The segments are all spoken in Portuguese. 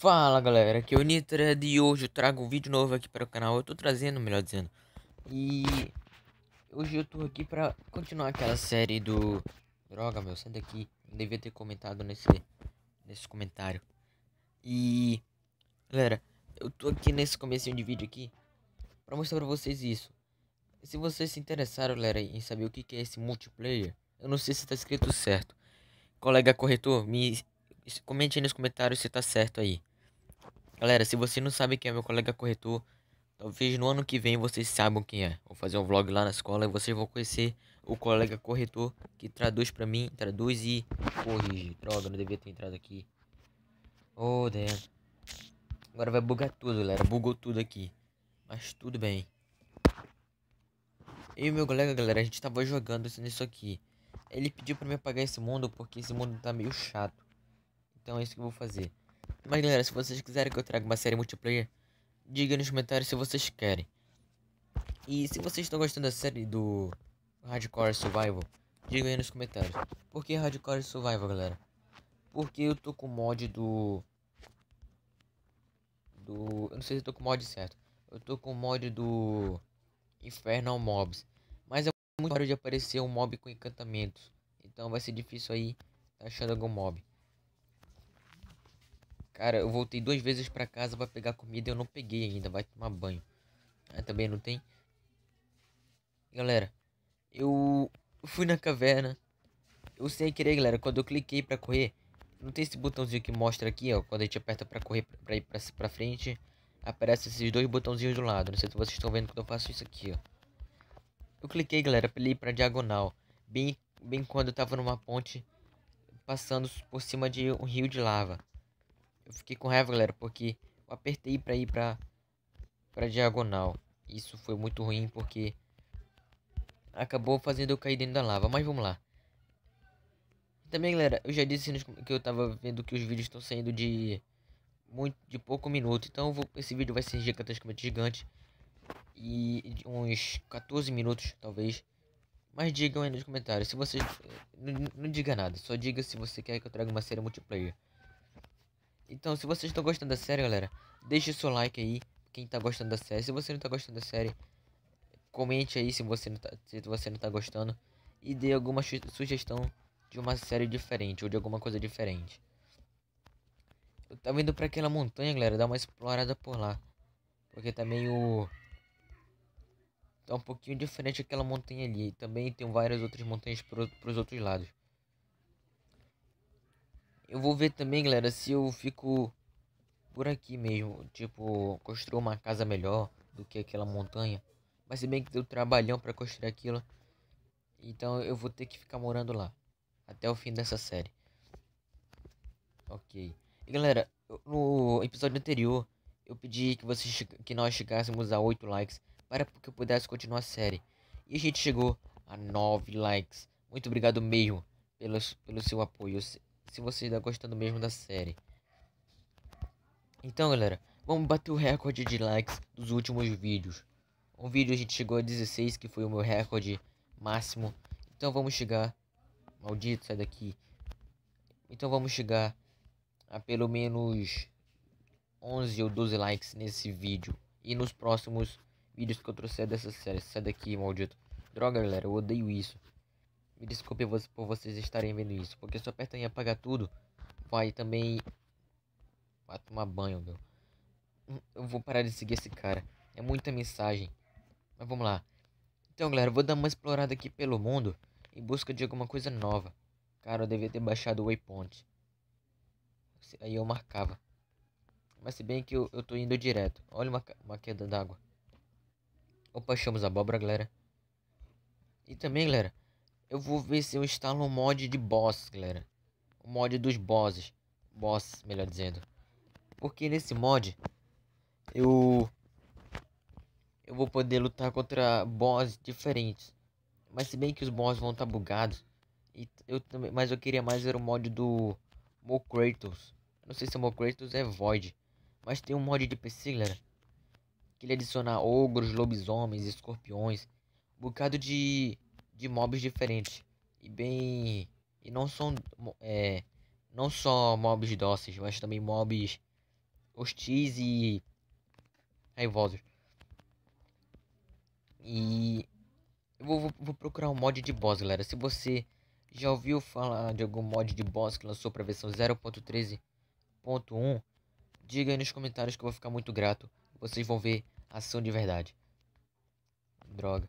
Fala galera, aqui é o Nitra e hoje eu trago um vídeo novo aqui para o canal, eu tô trazendo, melhor dizendo E hoje eu tô aqui para continuar aquela série do... Droga meu, sai daqui, não devia ter comentado nesse, nesse comentário E galera, eu tô aqui nesse começo de vídeo aqui para mostrar para vocês isso Se vocês se interessaram galera em saber o que, que é esse multiplayer Eu não sei se tá escrito certo Colega corretor, me... Comente aí nos comentários se tá certo aí. Galera, se você não sabe quem é meu colega corretor, talvez no ano que vem vocês saibam quem é. Vou fazer um vlog lá na escola e vocês vão conhecer o colega corretor que traduz pra mim, traduz e corrige. Droga, não devia ter entrado aqui. Oh, damn. Agora vai bugar tudo, galera. Bugou tudo aqui. Mas tudo bem. Eu e meu colega, galera, a gente tava jogando assim nisso aqui. Ele pediu pra me apagar esse mundo porque esse mundo tá meio chato. Então é isso que eu vou fazer. Mas galera, se vocês quiserem que eu traga uma série multiplayer, diga nos comentários se vocês querem. E se vocês estão gostando da série do Hardcore Survival, diga aí nos comentários. Por que Hardcore Survival, galera? Porque eu tô com o mod do... Do... Eu não sei se eu tô com o mod certo. Eu tô com o mod do... Infernal Mobs. Mas é muito raro de aparecer um mob com encantamentos. Então vai ser difícil aí tá achando algum mob. Cara, eu voltei duas vezes para casa para pegar comida e eu não peguei ainda. Vai tomar banho. Ah, também não tem. Galera, eu fui na caverna. Eu sem querer, galera, quando eu cliquei para correr, não tem esse botãozinho que mostra aqui, ó, quando a gente aperta para correr para ir para frente, aparece esses dois botãozinhos do lado. Não sei se vocês estão vendo quando eu faço isso aqui, ó. Eu cliquei, galera, para ir para diagonal, bem bem quando eu tava numa ponte passando por cima de um rio de lava. Eu fiquei com raiva, galera, porque eu apertei pra ir pra, pra diagonal. Isso foi muito ruim, porque acabou fazendo eu cair dentro da lava. Mas vamos lá. Também, galera, eu já disse que eu tava vendo que os vídeos estão saindo de muito de pouco minuto. Então, vou, esse vídeo vai ser gigantescamente gigante. E uns 14 minutos, talvez. Mas digam aí nos comentários. Se vocês. Eh, não, não diga nada. Só diga se você quer que eu traga uma série multiplayer. Então, se vocês estão gostando da série, galera, deixe seu like aí, quem tá gostando da série. Se você não tá gostando da série, comente aí se você não tá, se você não tá gostando. E dê alguma sugestão de uma série diferente, ou de alguma coisa diferente. Eu tava indo pra aquela montanha, galera, dar uma explorada por lá. Porque tá meio... Tá um pouquinho diferente aquela montanha ali. E também tem várias outras montanhas pro, pros outros lados. Eu vou ver também, galera, se eu fico por aqui mesmo. Tipo, construir uma casa melhor do que aquela montanha. Mas se bem que deu trabalhão para construir aquilo. Então eu vou ter que ficar morando lá. Até o fim dessa série. Ok. E galera, no episódio anterior, eu pedi que, vocês, que nós chegássemos a 8 likes. Para que eu pudesse continuar a série. E a gente chegou a 9 likes. Muito obrigado mesmo pelo, pelo seu apoio se você está gostando mesmo da série. Então, galera, vamos bater o recorde de likes dos últimos vídeos. Um vídeo a gente chegou a 16, que foi o meu recorde máximo. Então vamos chegar... Maldito, sai daqui. Então vamos chegar a pelo menos 11 ou 12 likes nesse vídeo. E nos próximos vídeos que eu trouxer dessa série. Sai daqui, maldito. Droga, galera, eu odeio isso. Me desculpe por vocês estarem vendo isso, porque se eu apertar em apagar tudo, vai também... Vai tomar banho, meu. Eu vou parar de seguir esse cara. É muita mensagem. Mas vamos lá. Então, galera, eu vou dar uma explorada aqui pelo mundo em busca de alguma coisa nova. Cara, eu devia ter baixado o Waypoint. Aí eu marcava. Mas se bem que eu, eu tô indo direto. Olha uma, uma queda d'água. Opa, achamos abóbora, galera. E também, galera, eu vou ver se eu instalo um mod de boss, galera. O mod dos bosses. Boss, melhor dizendo. Porque nesse mod, eu... Eu vou poder lutar contra bosses diferentes. Mas se bem que os bosses vão estar tá bugados. E eu também, mas eu queria mais ver o mod do Mo Não sei se o Mo Kratos é Void. Mas tem um mod de PC, galera. Que ele adiciona ogros, lobisomens, escorpiões. Um bocado de de mobs diferentes e bem e não são é, não só mobs dóceis, mas também mobs hostis e raivosos. E eu vou, vou, vou procurar um mod de boss, galera. Se você já ouviu falar de algum mod de boss que lançou para a versão 0.13.1, diga aí nos comentários que eu vou ficar muito grato. Vocês vão ver ação de verdade. Droga.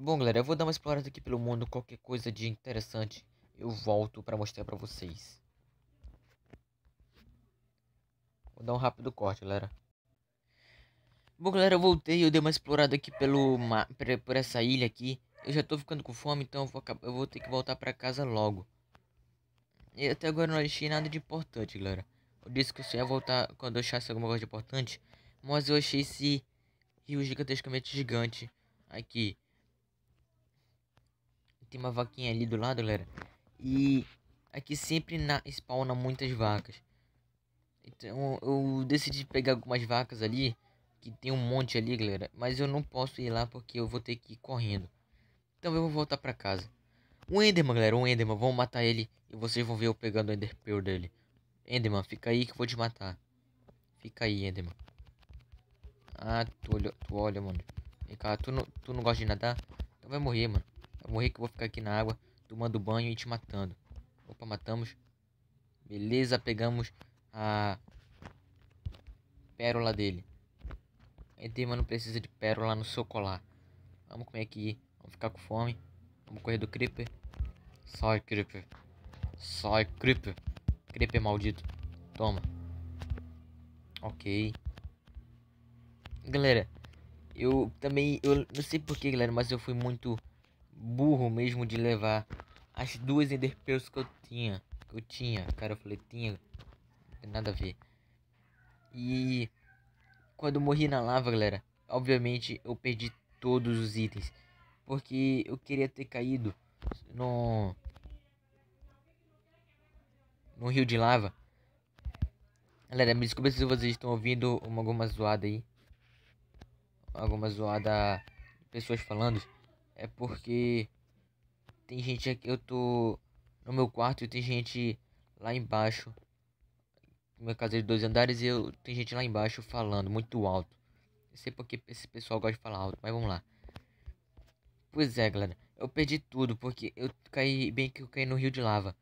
Bom, galera, eu vou dar uma explorada aqui pelo mundo, qualquer coisa de interessante eu volto para mostrar para vocês. Vou dar um rápido corte, galera. Bom, galera, eu voltei, eu dei uma explorada aqui pelo por essa ilha aqui. Eu já tô ficando com fome, então eu vou, eu vou ter que voltar pra casa logo. E até agora eu não achei nada de importante, galera. Eu disse que eu só ia voltar quando eu achasse alguma coisa de importante. Mas eu achei esse rio gigantescamente gigante aqui tem uma vaquinha ali do lado, galera. E aqui sempre na, spawna muitas vacas. Então eu decidi pegar algumas vacas ali, que tem um monte ali, galera. Mas eu não posso ir lá porque eu vou ter que ir correndo. Então eu vou voltar pra casa. Um Enderman, galera, um Enderman. Vamos matar ele e vocês vão ver eu pegando o Ender Pearl dele. Enderman, fica aí que eu vou te matar. Fica aí, Enderman. Ah, tu olha, tu olha mano. Vem cá, tu não, tu não gosta de nadar? Então vai morrer, mano morrer que eu vou ficar aqui na água tomando banho e te matando. Opa, matamos. Beleza, pegamos a pérola dele. Enderman não precisa de pérola no seu colar. Vamos comer aqui. Vamos ficar com fome. Vamos correr do Creeper. Sai, Creeper. Sai, Creeper. Creeper maldito. Toma. Ok. Galera, eu também... Eu não sei porquê, galera, mas eu fui muito burro mesmo de levar as duas Ender Pearls que eu tinha. Que eu tinha, cara, eu falei, tinha. Nada a ver. E quando morri na lava, galera, obviamente eu perdi todos os itens. Porque eu queria ter caído no. No rio de lava. Galera, me desculpa se vocês estão ouvindo uma, alguma zoada aí. Alguma zoada. Pessoas falando. É porque tem gente aqui, eu tô no meu quarto e tem gente lá embaixo. Minha casa é de dois andares e eu tem gente lá embaixo falando muito alto. Eu sei porque esse pessoal gosta de falar alto, mas vamos lá. Pois é, galera. Eu perdi tudo porque eu caí bem que eu caí no rio de lava.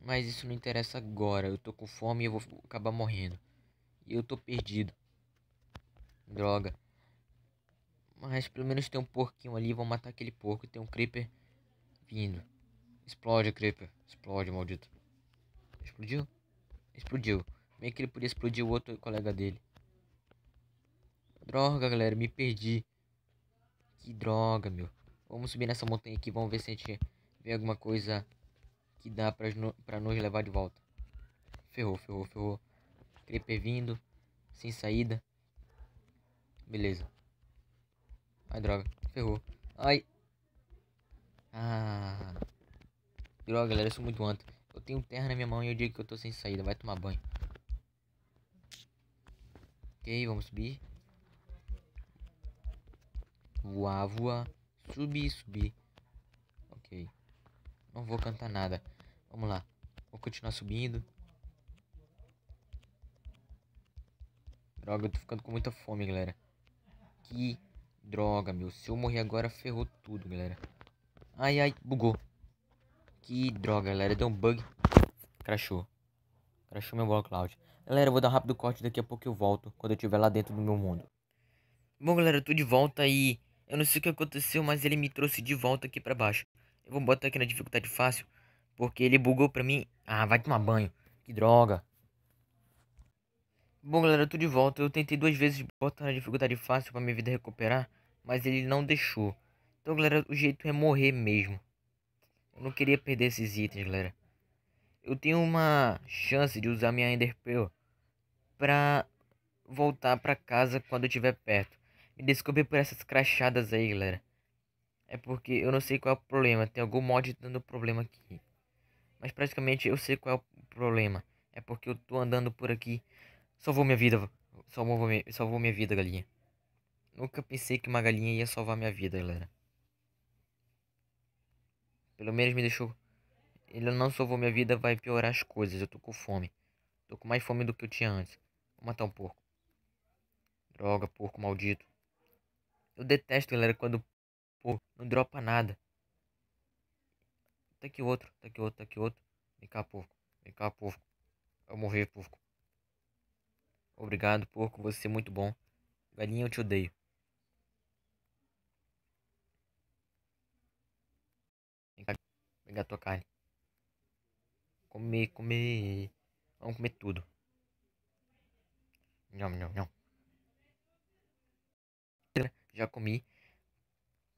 Mas isso não interessa agora. Eu tô com fome e eu vou acabar morrendo. E eu tô perdido. Droga. Mas pelo menos tem um porquinho ali. vão matar aquele porco. Tem um creeper vindo. Explode, creeper. Explode, maldito. Explodiu? Explodiu. Meio que ele podia explodir o outro colega dele. Droga, galera. Me perdi. Que droga, meu. Vamos subir nessa montanha aqui. Vamos ver se a gente vê alguma coisa que dá pra, pra nos levar de volta. Ferrou, ferrou, ferrou. Creeper vindo. Sem saída. Beleza. Ai, droga. Ferrou. Ai. Ah. Droga, galera. Eu sou muito anto. Eu tenho terra na minha mão e eu digo que eu tô sem saída. Vai tomar banho. Ok, vamos subir. Voar, voar. Subir, subir. Ok. Não vou cantar nada. Vamos lá. Vou continuar subindo. Droga, eu tô ficando com muita fome, galera. Que Droga, meu. Se eu morrer agora, ferrou tudo, galera. Ai, ai, bugou. Que droga, galera. Deu um bug. Crashou. Crashou meu bloco cloud. Galera, eu vou dar um rápido corte daqui a pouco eu volto. Quando eu estiver lá dentro do meu mundo. Bom, galera, eu tô de volta aí Eu não sei o que aconteceu, mas ele me trouxe de volta aqui pra baixo. Eu vou botar aqui na dificuldade fácil. Porque ele bugou pra mim. Ah, vai tomar banho. Que droga. Bom galera, eu tô de volta. Eu tentei duas vezes botar na dificuldade fácil pra minha vida recuperar, mas ele não deixou. Então galera, o jeito é morrer mesmo. Eu não queria perder esses itens, galera. Eu tenho uma chance de usar minha Ender Pearl pra voltar pra casa quando eu estiver perto. Me descobri por essas crachadas aí, galera. É porque eu não sei qual é o problema. Tem algum mod dando problema aqui. Mas praticamente eu sei qual é o problema. É porque eu tô andando por aqui Salvou minha vida. Salvou minha, salvou minha vida, galinha. Nunca pensei que uma galinha ia salvar minha vida, galera. Pelo menos me deixou. Ele não salvou minha vida, vai piorar as coisas. Eu tô com fome. Tô com mais fome do que eu tinha antes. Vou matar um porco. Droga, porco maldito. Eu detesto, galera, quando pô, não dropa nada. Tá aqui outro, tá aqui outro, tá aqui outro. Vem cá, porco. Vem cá, porco. Eu morri, porco. Obrigado, porco, você é muito bom. Galinha, eu te odeio. Vem cá, pegar tua carne. Comer, comer. Vamos comer tudo. Não, não, não. Já comi.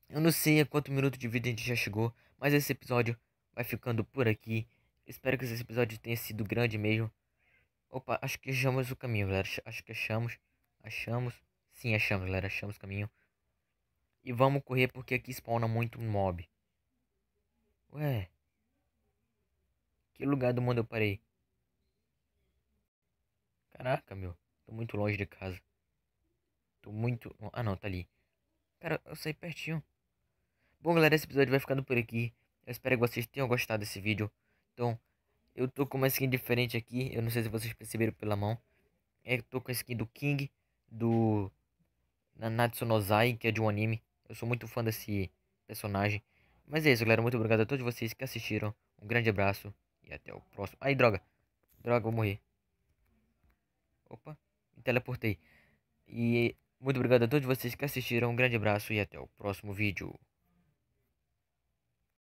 Eu não sei a quanto minuto de vida a gente já chegou, mas esse episódio vai ficando por aqui. Espero que esse episódio tenha sido grande mesmo. Opa, acho que achamos o caminho, galera. Acho que achamos. Achamos. Sim, achamos, galera. Achamos o caminho. E vamos correr porque aqui spawna muito mob. Ué. Que lugar do mundo eu parei? Caraca, meu. Tô muito longe de casa. Tô muito... Ah, não. Tá ali. Cara, eu saí pertinho. Bom, galera. Esse episódio vai ficando por aqui. Eu espero que vocês tenham gostado desse vídeo. Então, eu tô com uma skin diferente aqui, eu não sei se vocês perceberam pela mão. É Eu tô com a skin do King, do Nanatsu Nozai, que é de um anime. Eu sou muito fã desse personagem. Mas é isso, galera. Muito obrigado a todos vocês que assistiram. Um grande abraço e até o próximo. Ai, droga. Droga, vou morrer. Opa, me teleportei. E muito obrigado a todos vocês que assistiram. Um grande abraço e até o próximo vídeo.